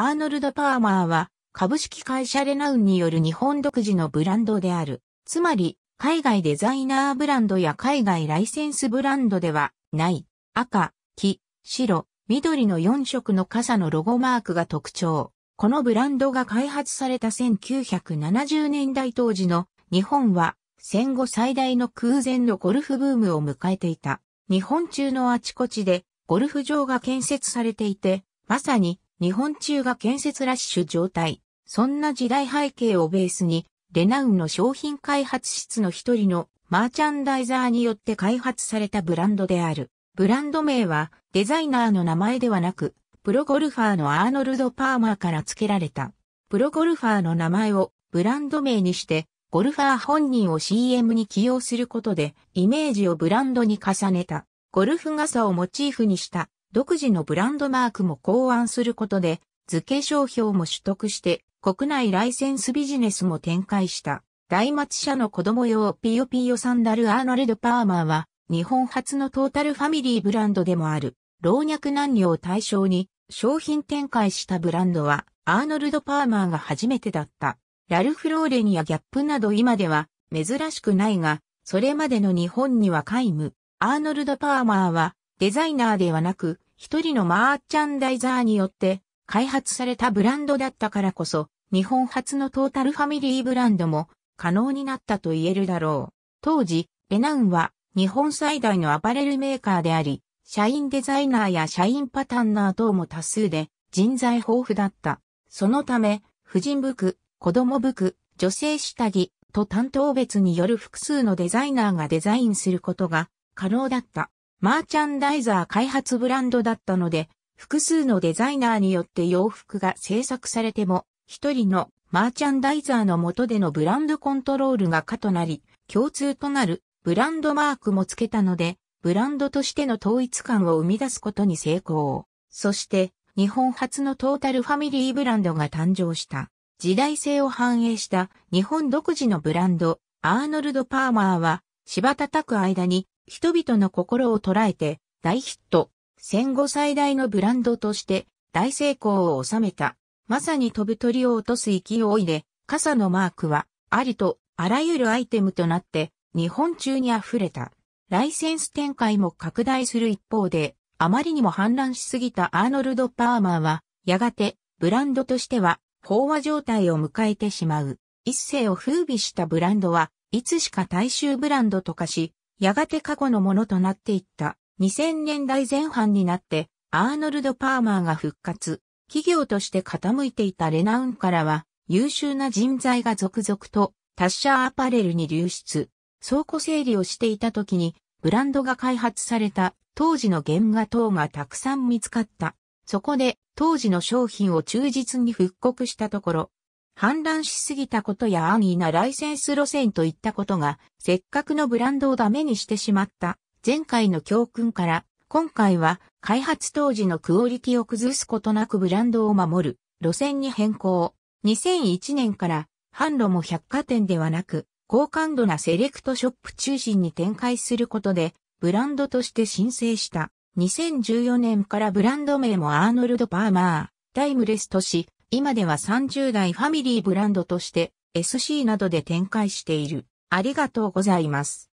アーノルド・パーマーは株式会社レナウンによる日本独自のブランドである。つまり、海外デザイナーブランドや海外ライセンスブランドではない。赤、黄、白、緑の4色の傘のロゴマークが特徴。このブランドが開発された1970年代当時の日本は戦後最大の空前のゴルフブームを迎えていた。日本中のあちこちでゴルフ場が建設されていて、まさに日本中が建設ラッシュ状態。そんな時代背景をベースに、レナウンの商品開発室の一人のマーチャンダイザーによって開発されたブランドである。ブランド名はデザイナーの名前ではなく、プロゴルファーのアーノルド・パーマーから付けられた。プロゴルファーの名前をブランド名にして、ゴルファー本人を CM に起用することで、イメージをブランドに重ねた。ゴルフ傘をモチーフにした独自のブランドマークも考案することで、図形商標も取得して国内ライセンスビジネスも展開した。大町社の子供用ピヨピヨサンダルアーノルド・パーマーは日本初のトータルファミリーブランドでもある老若男女を対象に商品展開したブランドはアーノルド・パーマーが初めてだった。ラルフローレンやギャップなど今では珍しくないが、それまでの日本には皆無。アーノルド・パーマーはデザイナーではなく、一人のマーチャンダイザーによって開発されたブランドだったからこそ、日本初のトータルファミリーブランドも可能になったと言えるだろう。当時、ベナウンは日本最大のアパレルメーカーであり、社員デザイナーや社員パターンナー等も多数で人材豊富だった。そのため、婦人服、子供服、女性下着と担当別による複数のデザイナーがデザインすることが可能だった。マーチャンダイザー開発ブランドだったので、複数のデザイナーによって洋服が制作されても、一人のマーチャンダイザーの下でのブランドコントロールが可となり、共通となるブランドマークもつけたので、ブランドとしての統一感を生み出すことに成功。そして、日本初のトータルファミリーブランドが誕生した。時代性を反映した日本独自のブランド、アーノルド・パーマーは、柴叩く間に人々の心を捉えて大ヒット、戦後最大のブランドとして大成功を収めた。まさに飛ぶ鳥を落とす勢いで、傘のマークはありとあらゆるアイテムとなって日本中に溢れた。ライセンス展開も拡大する一方で、あまりにも氾濫しすぎたアーノルド・パーマーは、やがてブランドとしては飽和状態を迎えてしまう。一世を風靡したブランドは、いつしか大衆ブランドと化し、やがて過去のものとなっていった。2000年代前半になって、アーノルド・パーマーが復活。企業として傾いていたレナウンからは、優秀な人材が続々と、達者アパレルに流出。倉庫整理をしていた時に、ブランドが開発された当時の原画等がたくさん見つかった。そこで当時の商品を忠実に復刻したところ、氾濫しすぎたことや安易なライセンス路線といったことが、せっかくのブランドをダメにしてしまった。前回の教訓から、今回は開発当時のクオリティを崩すことなくブランドを守る路線に変更。2001年から販路も百貨店ではなく、高感度なセレクトショップ中心に展開することで、ブランドとして申請した。2014年からブランド名もアーノルド・パーマー、タイムレスとし、今では30代ファミリーブランドとして SC などで展開している。ありがとうございます。